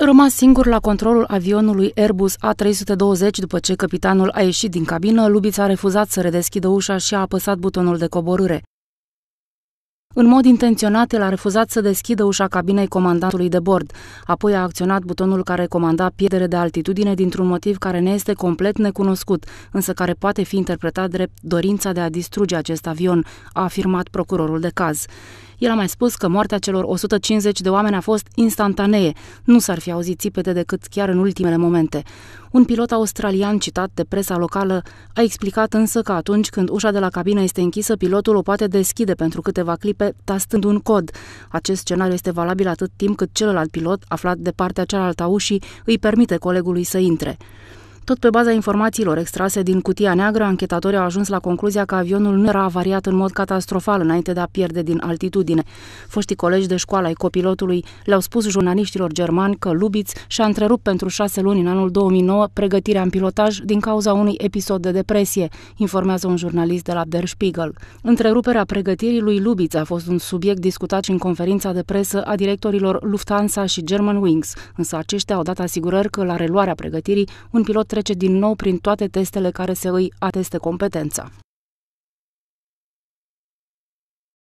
Rămas singur la controlul avionului Airbus A320 după ce capitanul a ieșit din cabină, Lubiț a refuzat să redeschidă ușa și a apăsat butonul de coborâre. În mod intenționat, el a refuzat să deschidă ușa cabinei comandantului de bord, apoi a acționat butonul care comanda pierdere de altitudine dintr-un motiv care ne este complet necunoscut, însă care poate fi interpretat drept dorința de a distruge acest avion, a afirmat procurorul de caz. El a mai spus că moartea celor 150 de oameni a fost instantanee, nu s-ar fi auzit țipete decât chiar în ultimele momente. Un pilot australian citat de presa locală a explicat însă că atunci când ușa de la cabină este închisă, pilotul o poate deschide pentru câteva clipe tastând un cod. Acest scenariu este valabil atât timp cât celălalt pilot, aflat de partea cealaltă a ușii, îi permite colegului să intre. Tot pe baza informațiilor extrase din cutia neagră, anchetatorii au ajuns la concluzia că avionul nu era avariat în mod catastrofal înainte de a pierde din altitudine. Foștii colegi de școală ai copilotului le-au spus jurnaliștilor germani că Lubitz și-a întrerupt pentru șase luni în anul 2009 pregătirea în pilotaj din cauza unui episod de depresie, informează un jurnalist de la Der Spiegel. Întreruperea pregătirii lui Lubitz a fost un subiect discutat și în conferința de presă a directorilor Lufthansa și Germanwings, însă aceștia au dat asigurări că la reluarea pregătirii un pilot trece din nou prin toate testele care se îi ateste competența.